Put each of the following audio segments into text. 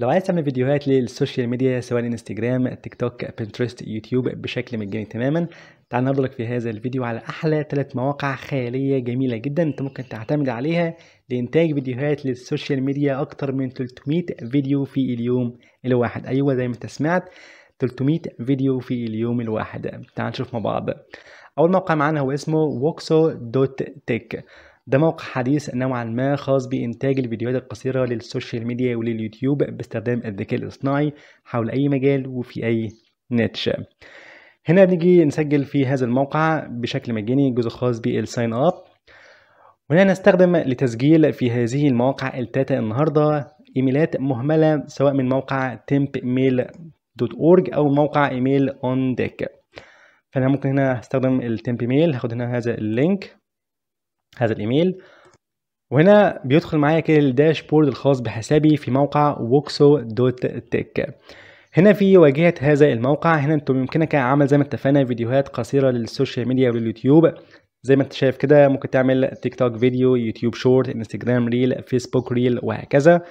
لو عايز تعمل فيديوهات للسوشيال ميديا سواء انستجرام تيك توك بنترست يوتيوب بشكل مجاني تماما تعال نعرض لك في هذا الفيديو على احلى ثلاث مواقع خياليه جميله جدا انت ممكن تعتمد عليها لانتاج فيديوهات للسوشيال ميديا اكتر من 300 فيديو في اليوم الواحد ايوه زي ما انت سمعت 300 فيديو في اليوم الواحد تعال نشوف مع بعض اول موقع معانا هو اسمه ووكسو دوت تيك ده موقع حديث نوعا ما خاص بإنتاج الفيديوهات القصيرة للسوشيال ميديا ولليوتيوب باستخدام الذكاء الاصطناعي حول أي مجال وفي أي نتشة هنا بنيجي نسجل في هذا الموقع بشكل مجاني جزء خاص بالساين اب وهنا نستخدم لتسجيل في هذه المواقع التاتا النهاردة إيميلات مهملة سواء من موقع tempmail.org أو موقع إيميل أون ديك فأنا ممكن هنا استخدم التمب ميل هاخد هنا هذا اللينك هذا الايميل وهنا بيدخل معايا كده الداشبورد الخاص بحسابي في موقع ووكسو دوت تك هنا في واجهة هذا الموقع هنا انتم يمكنك عمل زي ما اتفقنا فيديوهات قصيرة للسوشيال ميديا واليوتيوب زي ما انت شايف كده ممكن تعمل تيك توك فيديو يوتيوب شورت انستجرام ريل فيسبوك ريل وهكذا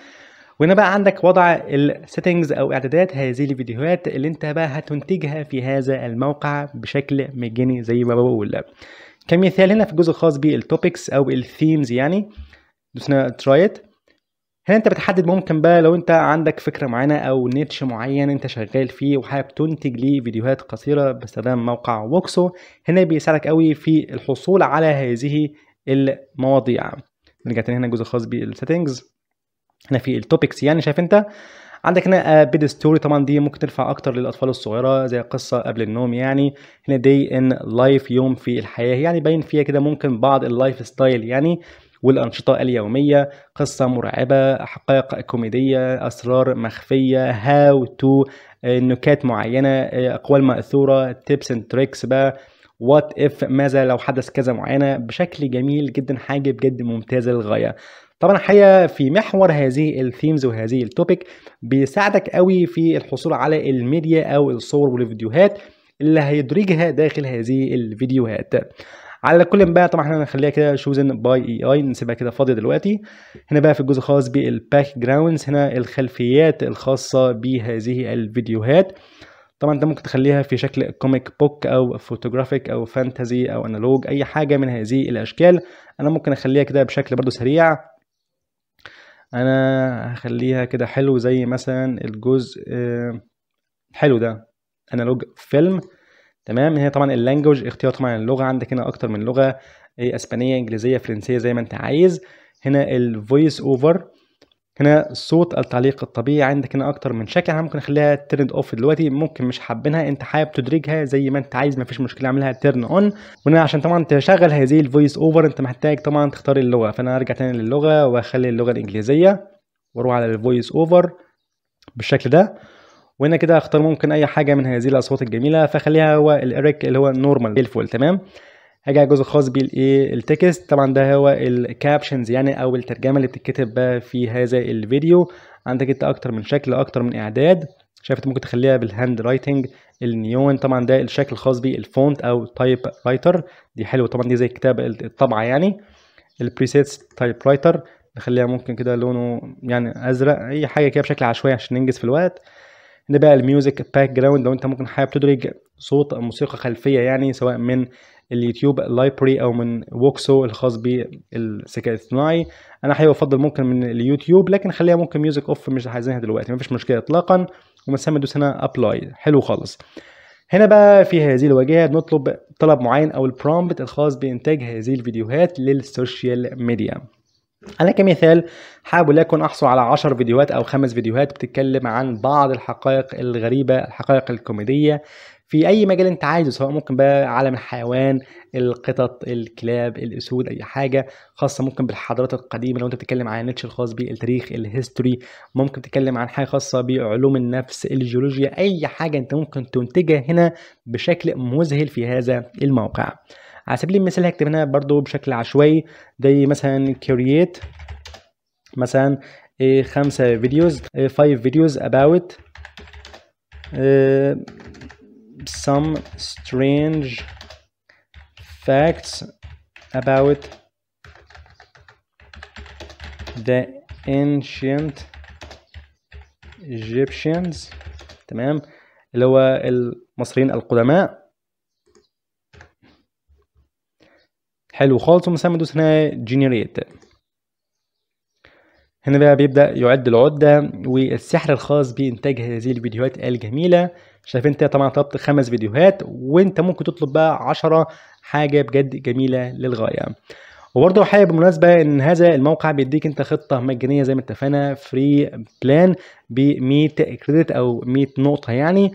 وهنا بقى عندك وضع السيتنجز او اعدادات هذه الفيديوهات اللي انت بقى هتنتجها في هذا الموقع بشكل مجاني زي ما بقول كمثال هنا في الجزء الخاص بالتوبكس او الثيمز يعني دوسنا تراي ات هنا انت بتحدد ممكن بقى لو انت عندك فكره معينه او نيتش معين انت شغال فيه وحابب تنتج ليه فيديوهات قصيره باستخدام موقع ووكسو هنا بيساعدك قوي في الحصول على هذه المواضيع نرجع تاني هنا الجزء الخاص بالسيتنجز هنا في التوبكس يعني شايف انت عندك هنا بيد ستوري طبعا دي ممكن تنفع اكتر للاطفال الصغيره زي قصه قبل النوم يعني هنا دي ان لايف يوم في الحياه يعني باين فيها كده ممكن بعض اللايف ستايل يعني والأنشطة اليومية قصة مرعبة حقائق كوميدية أسرار مخفية هاو آه، تو نكات معينة آه، أقوال مأثورة تيبس اند تريكس بقى وات اف ماذا لو حدث كذا معينة بشكل جميل جدا حاجة بجد ممتازة للغاية طبعا الحقيقه في محور هذه الثيمز وهذه التوبيك بيساعدك قوي في الحصول على الميديا او الصور والفيديوهات اللي هيدرجها داخل هذه الفيديوهات على كل بقى طبعا احنا هنخليها كده شوزن باي اي اي نسيبها كده فاضيه دلوقتي هنا بقى في الجزء الخاص بالباك جراوندز هنا الخلفيات الخاصه بهذه الفيديوهات طبعا انت ممكن تخليها في شكل كوميك بوك او فوتوغرافيك او فانتزي او انالوج اي حاجه من هذه الاشكال انا ممكن اخليها كده بشكل برضو سريع انا هخليها كده حلو زي مثلا الجزء آه، حلو ده انالوج فيلم تمام هي طبعا اللانجوج اختيار طبعا اللغه عندك هنا اكتر من لغه إيه، اسبانيه انجليزيه فرنسيه زي ما انت عايز هنا الفويس اوفر هنا الصوت التعليق الطبيعي عندك هنا اكتر من شكل احنا ممكن نخليها ترند اوف دلوقتي ممكن مش حابينها انت حابب تدرجها زي ما انت عايز مفيش مشكله اعملها ترن اون وهنا عشان طبعا تشغل هذه الفويس اوفر انت محتاج طبعا تختار اللغه فانا ارجع تاني للغه واخلي اللغه الانجليزيه واروح على الفويس اوفر بالشكل ده وهنا كده اختار ممكن اي حاجه من هذه الاصوات الجميله فخليها هو الاريك اللي هو نورمال الفول تمام هاجي على الجزء الخاص بالايه التكست طبعا ده هو الكابشنز يعني او الترجمه اللي بتتكتب في هذا الفيديو عندك انت اكتر من شكل اكتر من اعداد شايف انت ممكن تخليها بالهاند رايتنج النيون طبعا ده الشكل الخاص بالفونت او تايب رايتر دي حلوه طبعا دي زي الكتابه الطبعه يعني البريسيتس تايب رايتر نخليها ممكن كده لونه يعني ازرق اي حاجه كده بشكل عشوائي عشان ننجز في الوقت ده بقى الميوزك باك جراوند لو انت ممكن حابب تدرج صوت موسيقى خلفيه يعني سواء من اليوتيوب لايبرري او من ووكسو الخاص بالذكاء الاصطناعي انا حابب بفضل ممكن من اليوتيوب لكن خليها ممكن ميوزك اوف مش عايزينها دلوقتي مفيش مشكله اطلاقا ومن ثم هنا ابلاي حلو خالص هنا بقى في هذه الواجهه نطلب طلب معين او البرومبت الخاص بانتاج هذه الفيديوهات للسوشيال ميديا انا كمثال حابب اكون احصل على 10 فيديوهات او خمس فيديوهات بتتكلم عن بعض الحقائق الغريبه الحقائق الكوميديه في اي مجال انت عايزه سواء ممكن بقى عالم الحيوان القطط الكلاب الاسود اي حاجه خاصه ممكن بالحضارات القديمه لو انت بتتكلم عن نيتش الخاص بالتاريخ الهيستوري ممكن تتكلم عن حاجه خاصه بعلوم النفس الجيولوجيا اي حاجه انت ممكن تنتجها هنا بشكل مذهل في هذا الموقع على سبيل المثال هكتب هنا برضو بشكل عشوائي زي مثلا كرييت مثلا إيه، خمسة فيديوز 5 فيديوز اباوت some strange facts about the ancient Egyptians تمام اللي هو المصريين القدماء حلو خالص ومسمى ندوس هنا generate هنا بقى بيبدأ يعد العدة والسحر الخاص بإنتاج هذه الفيديوهات الجميلة شايف انت طبعا طلبت خمس فيديوهات وانت ممكن تطلب بقى 10 حاجه بجد جميله للغايه وبرضه حاجه بالمناسبة إن هذا الموقع بيديك أنت خطة مجانية زي ما اتفقنا فري بلان ب 100 كريدت أو 100 نقطة يعني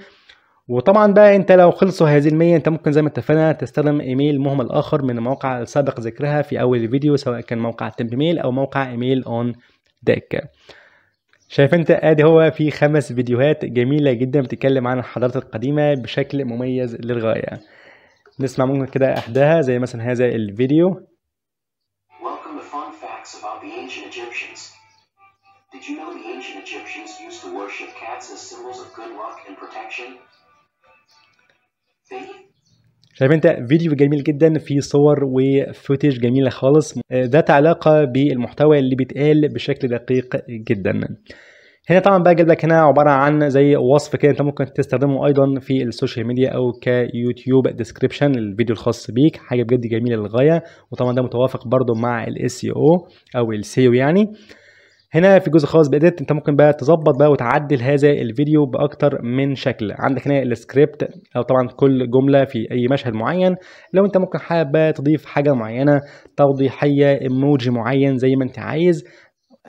وطبعا بقى انت لو خلصوا هذه 100 انت ممكن زي ما اتفقنا تستخدم ايميل مهمل اخر من الموقع السابق ذكرها في اول الفيديو سواء كان موقع تمب ميل او موقع ايميل اون ديك شايف انت ادي هو في خمس فيديوهات جميله جدا بتتكلم عن الحضارات القديمه بشكل مميز للغايه نسمع ممكن كده احداها زي مثلا هذا الفيديو Thank شايف انت فيديو جميل جدا فيه صور وفوتج جميله خالص آه، ذات علاقه بالمحتوى اللي بيتقال بشكل دقيق جدا هنا طبعا بقى جايب لك هنا عباره عن زي وصف كده انت ممكن تستخدمه ايضا في السوشيال ميديا او كيوتيوب ديسكريبشن الفيديو الخاص بيك حاجه بجد جميله للغايه وطبعا ده متوافق برده مع الاس e او او السيو e يعني هنا في جزء خاص بإديت انت ممكن بقى تظبط بقى وتعدل هذا الفيديو باكتر من شكل عندك هنا السكريبت او طبعا كل جمله في اي مشهد معين لو انت ممكن حابب بقى تضيف حاجه معينه توضيحيه ايموجي معين زي ما انت عايز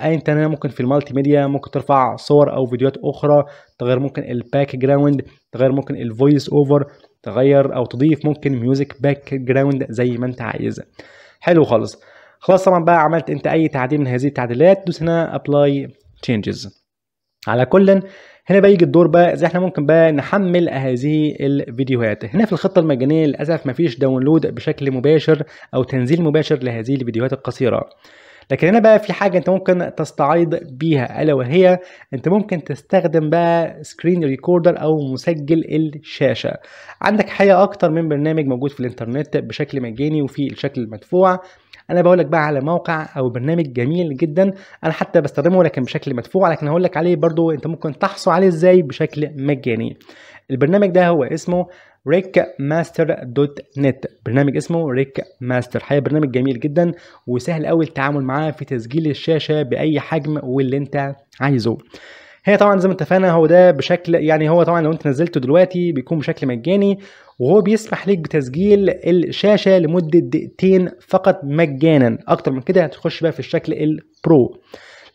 انت هنا ممكن في المالتي ميديا ممكن ترفع صور او فيديوهات اخرى تغير ممكن الباك جراوند تغير ممكن الفويس اوفر تغير او تضيف ممكن ميوزك باك جراوند زي ما انت عايز حلو خالص خلاص طبعا بقى عملت انت اي تعديل من هذه التعديلات دوس هنا ابلاي تشينجز على كل هنا بيجي الدور بقى ازاي احنا ممكن بقى نحمل هذه الفيديوهات هنا في الخطه المجانيه للاسف مفيش داونلود بشكل مباشر او تنزيل مباشر لهذه الفيديوهات القصيره لكن هنا بقى في حاجه انت ممكن تستعيض بيها الا وهي انت ممكن تستخدم بقى سكرين ريكوردر او مسجل الشاشه عندك حقيقه اكتر من برنامج موجود في الانترنت بشكل مجاني وفي الشكل المدفوع انا بقول لك بقى على موقع او برنامج جميل جدا انا حتى بستخدمه لكن بشكل مدفوع لكن هقول لك عليه برضو انت ممكن تحصل عليه ازاي بشكل مجاني البرنامج ده هو اسمه ريك ماستر دوت نت برنامج اسمه ريك ماستر حقيقة برنامج جميل جدا وسهل قوي التعامل معاه في تسجيل الشاشة بأي حجم واللي انت عايزه هي طبعا زي ما اتفقنا هو ده بشكل يعني هو طبعا لو انت نزلته دلوقتي بيكون بشكل مجاني وهو بيسمح لك بتسجيل الشاشه لمده دقيقتين فقط مجانا اكتر من كده هتخش بقى في الشكل البرو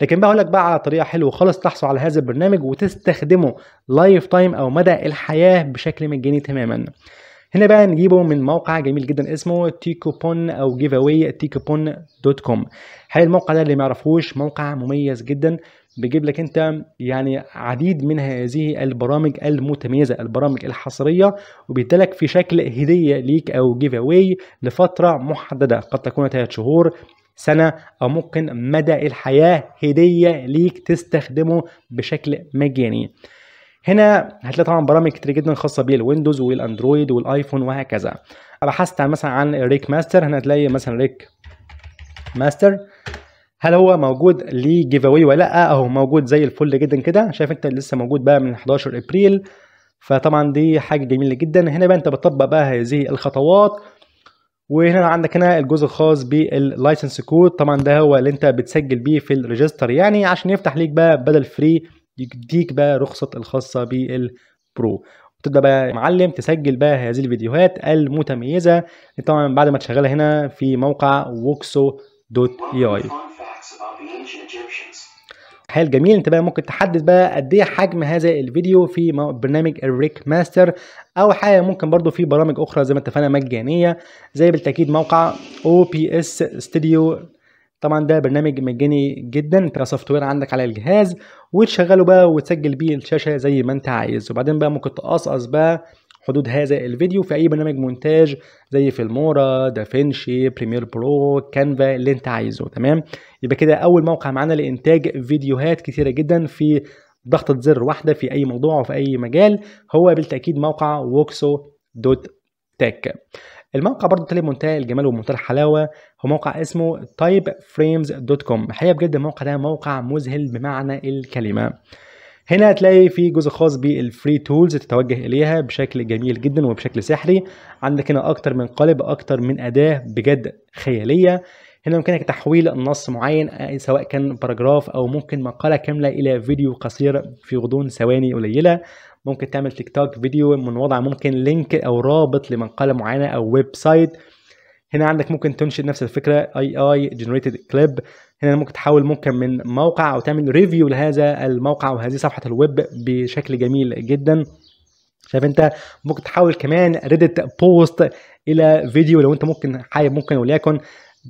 لكن بقى لك بقى على طريقه حلوه خالص تحصل على هذا البرنامج وتستخدمه لايف تايم او مدى الحياه بشكل مجاني تماما هنا بقى نجيبه من موقع جميل جدا اسمه تيكوبون او جيف اواي تيكوبون دوت كوم هل الموقع ده اللي ما يعرفوش موقع مميز جدا بيجيب لك انت يعني عديد من هذه البرامج المتميزه البرامج الحصريه وبيدلك في شكل هديه ليك او جيف اواي لفتره محدده قد تكون ثلاث شهور سنة أو ممكن مدى الحياة هدية ليك تستخدمه بشكل مجاني هنا هتلاقي طبعا برامج كتير جدا خاصه بالويندوز والاندرويد والايفون وهكذا بحثت مثلا عن ريك ماستر هنا هتلاقي مثلا ريك ماستر هل هو موجود لجيف جيف اواي ولا لا اهو موجود زي الفل جدا كده شايف انت لسه موجود بقى من 11 ابريل فطبعا دي حاجه جميله جدا هنا بقى انت بتطبق بقى هذه الخطوات وهنا عندك هنا الجزء الخاص باللايسنس كود طبعا ده هو اللي انت بتسجل بيه في الريجستر يعني عشان يفتح ليك بقى بدل فري يديك بقى رخصه الخاصه بالبرو تبدا بقى معلم تسجل بقى هذه الفيديوهات المتميزه طبعا بعد ما تشغلها هنا في موقع ووكسو دوت اي اي حلو جميل انت بقى ممكن تحدد بقى قد ايه حجم هذا الفيديو في برنامج الريك ماستر او حاجه ممكن برضو في برامج اخرى زي ما اتفقنا مجانيه زي بالتاكيد موقع او بي اس ستوديو طبعا ده برنامج مجاني جدا انت سوفت وير عندك على الجهاز وتشغله بقى وتسجل بيه الشاشه زي ما انت عايز وبعدين بقى ممكن تقصقص بقى حدود هذا الفيديو في اي برنامج مونتاج زي فيلمورا دافنشي بريمير برو كانفا اللي انت عايزه تمام يبقى كده اول موقع معانا لانتاج فيديوهات كتيره جدا في ضغطه زر واحده في اي موضوع وفي اي مجال هو بالتاكيد موقع ووكسو دوت تك الموقع برضه تلاقي منتهى الجمال ومنتهى الحلاوه هو موقع اسمه typeframes.com الحقيقه بجد الموقع ده موقع مذهل بمعنى الكلمه هنا هتلاقي في جزء خاص بالفري تولز تتوجه اليها بشكل جميل جدا وبشكل سحري عندك هنا اكتر من قالب اكتر من اداه بجد خياليه هنا يمكنك تحويل نص معين سواء كان باراجراف او ممكن مقاله كامله الى فيديو قصير في غضون ثواني قليله ممكن تعمل تيك توك فيديو من وضع ممكن لينك او رابط لمقاله معينه او ويب سايت هنا عندك ممكن تنشئ نفس الفكره اي اي جنريتد كليب هنا ممكن تحول ممكن من موقع او تعمل ريفيو لهذا الموقع وهذه صفحه الويب بشكل جميل جدا شايف انت ممكن تحول كمان ريدت بوست الى فيديو لو انت ممكن حابب ممكن وليكن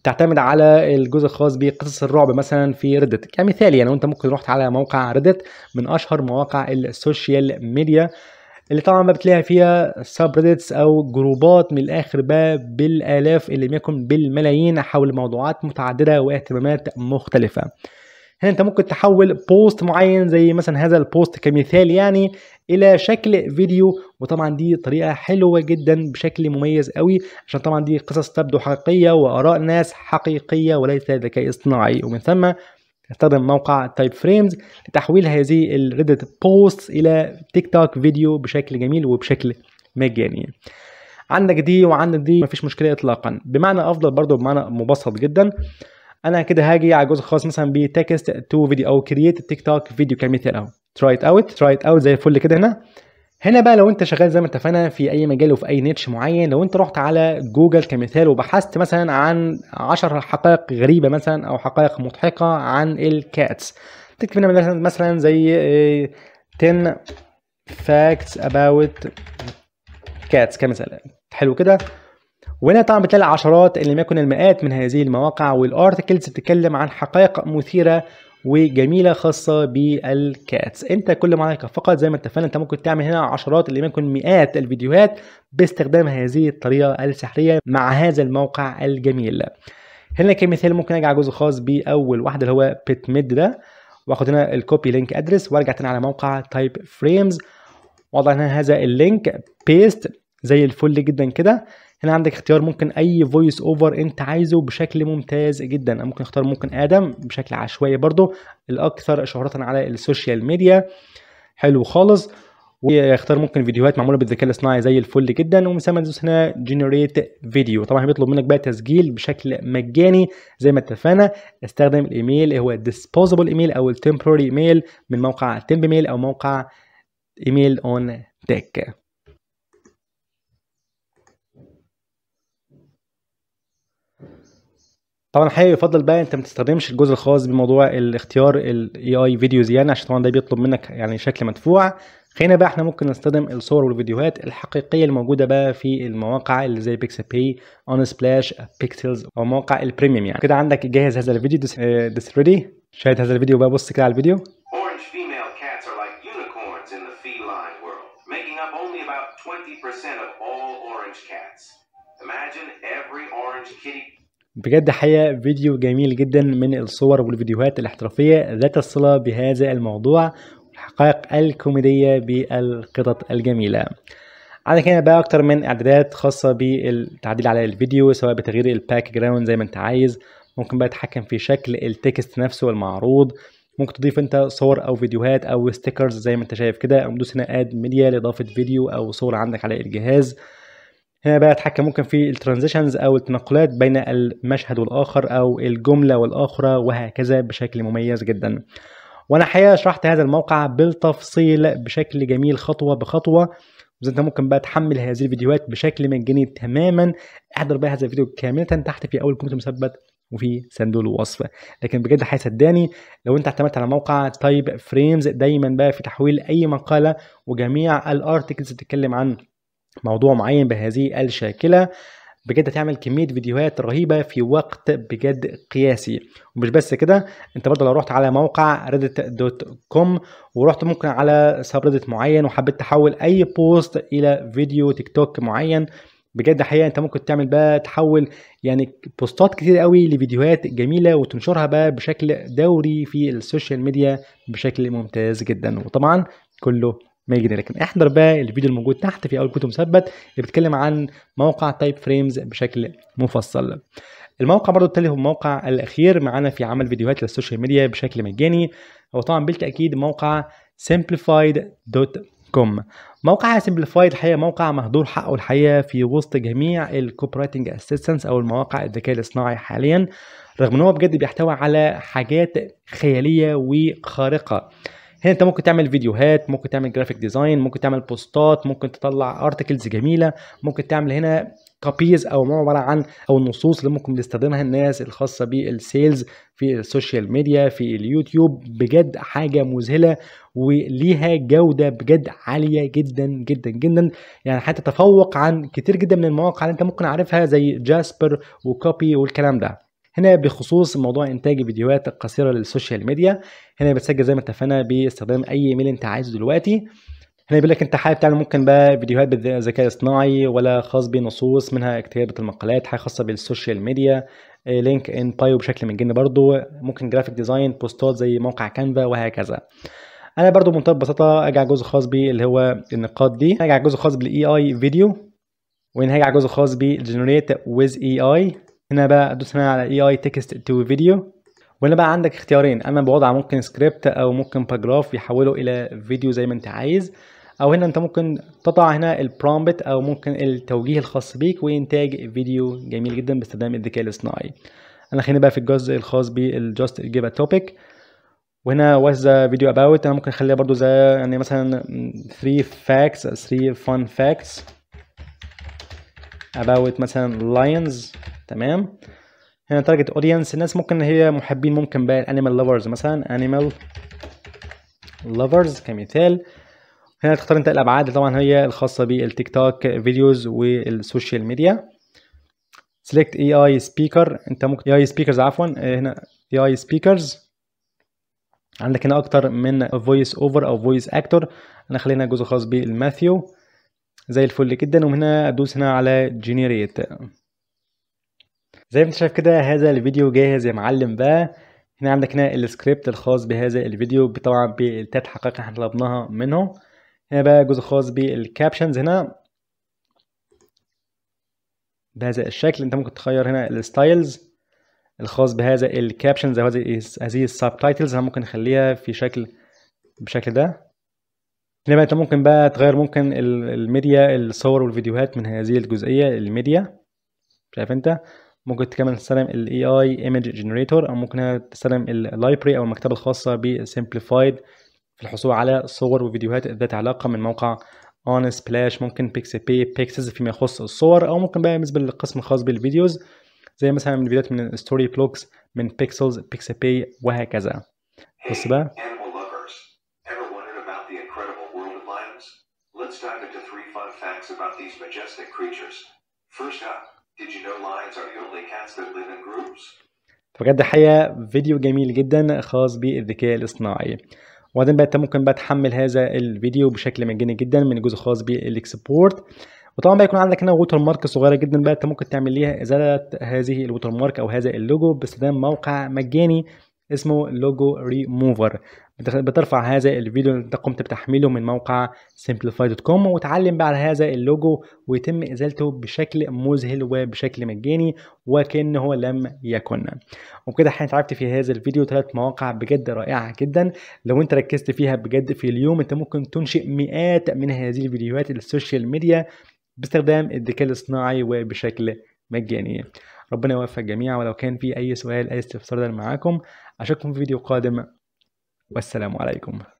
تعتمد على الجزء الخاص بقصص الرعب مثلا في ريدت كمثال يعني انت ممكن رحت على موقع ريدت من اشهر مواقع السوشيال ميديا اللي طبعا بقى بتلاقي فيها سبريدتس او جروبات من الاخر بقى بالالاف اللي يكن بالملايين حول موضوعات متعدده واهتمامات مختلفه هنا انت ممكن تحول بوست معين زي مثلا هذا البوست كمثال يعني الى شكل فيديو وطبعا دي طريقه حلوه جدا بشكل مميز قوي عشان طبعا دي قصص تبدو حقيقيه واراء ناس حقيقيه وليس ذكاء اصطناعي ومن ثم نستخدم موقع تايب فريمز لتحويل هذه الريدت بوست الى تيك توك فيديو بشكل جميل وبشكل مجاني عندك دي وعندك دي مفيش مشكله اطلاقا بمعنى افضل برضو بمعنى مبسط جدا انا كده هاجي على جزء خاص مثلا بتكست تو فيديو او كرييت تيك توك فيديو كمثال اهو تراي ات اوت تراي ات اوت زي الفل كده هنا هنا بقى لو انت شغال زي ما اتفقنا في اي مجال وفي اي نيتش معين لو انت رحت على جوجل كمثال وبحثت مثلا عن 10 حقائق غريبه مثلا او حقائق مضحكه عن الكاتس تكتب هنا مثلا زي 10 آه، facts about cats كمثال حلو كده وهنا طبعا بتلاقي العشرات ان لم يكن المئات من هذه المواقع والارتكلز بتتكلم عن حقائق مثيره وجميله خاصه بالكاتس انت كل ما عليك فقط زي ما اتفقنا انت ممكن تعمل هنا عشرات اللي ممكن مئات الفيديوهات باستخدام هذه الطريقه السحريه مع هذا الموقع الجميل هنا كمثال ممكن اجي على جزء خاص باول واحده اللي هو بيت ميد ده واخد هنا الكوبي لينك ادرس وارجع تاني على موقع تايب فريمز واضع هنا هذا اللينك بيست زي الفل جدا كده هنا عندك اختيار ممكن اي فويس اوفر انت عايزه بشكل ممتاز جدا ممكن اختار ممكن ادم بشكل عشوائي برضو الاكثر شهرة على السوشيال ميديا حلو خالص ويختار ممكن فيديوهات معموله بالذكاء الصناعي زي الفل جدا ومسمى تدوس هنا جنريت فيديو طبعا بيطلب منك بقى تسجيل بشكل مجاني زي ما اتفقنا استخدم الايميل هو disposable ايميل او التمبوري ايميل من موقع تمب ميل او موقع ايميل اون تك طبعا الحقيقه يفضل بقى انت ما تستخدمش الجزء الخاص بموضوع الاختيار الاي اي فيديوز يعني عشان طبعا ده بيطلب منك يعني شكل مدفوع خلينا بقى احنا ممكن نستخدم الصور والفيديوهات الحقيقيه الموجوده بقى في المواقع اللي زي بيكسل باي اون سبلاش بيكسلز او مواقع البريميوم يعني كده عندك جاهز هذا الفيديو ديس ريدي آه، شاهد هذا الفيديو بقى بص كده على الفيديو Imagine every orange kitty بجد حقيقة فيديو جميل جدا من الصور والفيديوهات الاحترافية ذات الصلة بهذا الموضوع والحقائق الكوميدية بالقطط الجميلة عندك هنا بقى أكتر من إعدادات خاصة بالتعديل على الفيديو سواء بتغيير الباك جراوند زي ما أنت عايز ممكن بقى تتحكم في شكل التكست نفسه المعروض ممكن تضيف انت صور او فيديوهات او ستيكرز زي ما انت شايف كده او دوس هنا اد ميديا لاضافه فيديو او صوره عندك على الجهاز هنا بقى اتحكم ممكن في الترانزيشنز او التنقلات بين المشهد والاخر او الجمله والاخرى وهكذا بشكل مميز جدا وانا حقيقه شرحت هذا الموقع بالتفصيل بشكل جميل خطوه بخطوه زي انت ممكن بقى تحمل هذه الفيديوهات بشكل مجاني تماما احضر بقى هذا الفيديو كامله تحت في اول كومنت مثبت وفي صندوق الوصف لكن بجد هيصدقني لو انت اعتمدت على موقع تايب فريمز دايما بقى في تحويل اي مقاله وجميع الارتكلز بتتكلم عن موضوع معين بهذه الشاكله بجد هتعمل كميه فيديوهات رهيبه في وقت بجد قياسي ومش بس كده انت برضه لو رحت على موقع ريدت دوت كوم ورحت ممكن على سبريدت ريدت معين وحبيت تحول اي بوست الى فيديو تيك توك معين بجد حقيقه انت ممكن تعمل بقى تحول يعني بوستات كتير قوي لفيديوهات جميله وتنشرها بقى بشكل دوري في السوشيال ميديا بشكل ممتاز جدا وطبعا كله ميجن لكن احضر بقى الفيديو الموجود تحت في اول كتب مثبت اللي بيتكلم عن موقع تايب فريمز بشكل مفصل الموقع برضو التالي هو الموقع الاخير معانا في عمل فيديوهات للسوشيال ميديا بشكل مجاني هو طبعا بالتاكيد موقع simplified.com موقع سمبليفايد الحقيقه موقع مهدور حقه الحقيقه في وسط جميع الكوبرايتنج اسيستنس او المواقع الذكاء الاصطناعي حاليا رغم ان هو بجد بيحتوي على حاجات خياليه وخارقه هنا انت ممكن تعمل فيديوهات ممكن تعمل جرافيك ديزاين ممكن تعمل بوستات ممكن تطلع ارتكلز جميله ممكن تعمل هنا كوبيز او عباره عن او النصوص اللي ممكن يستخدمها الناس الخاصه بالسيلز في السوشيال ميديا في اليوتيوب بجد حاجه مذهله وليها جوده بجد عاليه جدا جدا جدا يعني هتتفوق عن كتير جدا من المواقع اللي انت ممكن عارفها زي جاسبر وكوبي والكلام ده هنا بخصوص موضوع انتاج فيديوهات قصيره للسوشيال ميديا هنا بتسجل زي ما اتفقنا باستخدام اي ايميل انت عايزه دلوقتي هنا بيقول لك انت حابب تعمل ممكن بقى فيديوهات بالذكاء الاصطناعي ولا خاص بنصوص منها كتابه المقالات حاجه خاصه بالسوشيال ميديا آه، لينك ان بايو بشكل مجاني برضو ممكن جرافيك ديزاين بوستات زي موقع كانفا وهكذا انا برضو بمنتهى البساطه اجي على الجزء الخاص اللي هو النقاط دي اجي على الجزء الخاص بالاي اي فيديو وهنا هاجي على الجزء الخاص بجنريت ويز اي اي هنا بقى ادوس هنا على اي اي تكست تو فيديو وهنا بقى عندك اختيارين اما بوضع ممكن سكريبت او ممكن باجراف يحوله الى فيديو زي ما انت عايز او هنا انت ممكن تضع هنا البرومبت او ممكن التوجيه الخاص بيك وانتاج فيديو جميل جدا باستخدام الذكاء الاصطناعي انا خليني بقى في الجزء الخاص بالجاست جيب ا توبيك وهنا واز ذا فيديو اباوت انا ممكن اخليها برضو زي يعني مثلا 3 facts 3 fun facts about مثلا lions تمام هنا تارجت اودينس الناس ممكن هي محبين ممكن بقى animal لافرز مثلا انيمال لافرز كمثال هنا تختار انت الابعاد طبعا هي الخاصه بالتيك توك فيديوز والسوشيال ميديا select اي اي سبيكر انت ممكن اي اي سبيكرز عفوا آه، هنا اي اي سبيكرز عندك هنا اكتر من فويس اوفر او فويس اكتور انا خلينا جزء خاص بالماثيو زي الفل جدا ومن هنا ادوس هنا على جينيريت زي ما انت شايف كده هذا الفيديو جاهز يا معلم بقى هنا عندك هنا السكريبت الخاص بهذا الفيديو طبعا بالتات حقائق احنا طلبناها منه هنا بقى جزء خاص بالكابشنز هنا بهذا الشكل انت ممكن تخير هنا الستايلز الخاص بهذا الكابشنز او هذه السبتايتلز انا ممكن اخليها في شكل بالشكل ده هنا بقى انت ممكن بقى تغير ممكن الميديا الصور والفيديوهات من هذه الجزئيه الميديا شايف انت ممكن كمان تستخدم الاي اي ايمج جنريتور او ممكن تستخدم اللايبرري او المكتبه الخاصه بسمبليفايد في الحصول على صور وفيديوهات ذات علاقه من موقع اون سبلاش ممكن بيكسل بي بيكسز فيما يخص الصور او ممكن بقى بالنسبه للقسم الخاص بالفيديوز زي مثلا من فيديوهات من ستوري بلوكس من بيكسلز بيكسل بي وهكذا بص بقى majestic creatures. First up, did you know lions are the only cats that live in groups? بجد حقيقة فيديو جميل جدا خاص بالذكاء الاصطناعي وبعدين بقى انت ممكن بقى تحمل هذا الفيديو بشكل مجاني جدا من جزء خاص بالاكسبورت وطبعا بقى يكون عندك هنا ووتر مارك صغيره جدا بقى انت ممكن تعمل ليها ازاله هذه الووتر مارك او هذا اللوجو باستخدام موقع مجاني اسمه لوجو ريموفر بترفع هذا الفيديو اللي انت قمت بتحميله من موقع simplify.com وتعلم بقى على هذا اللوجو ويتم ازالته بشكل مذهل وبشكل مجاني وكانه لم يكن وبكده احنا اتعبت في هذا الفيديو ثلاث مواقع بجد رائعه جدا لو انت ركزت فيها بجد في اليوم انت ممكن تنشئ مئات من هذه الفيديوهات السوشيال ميديا باستخدام الذكاء الاصطناعي وبشكل مجاني ربنا يوفق الجميع ولو كان في أي سؤال أي استفسار معاكم أشوفكم في فيديو قادم والسلام عليكم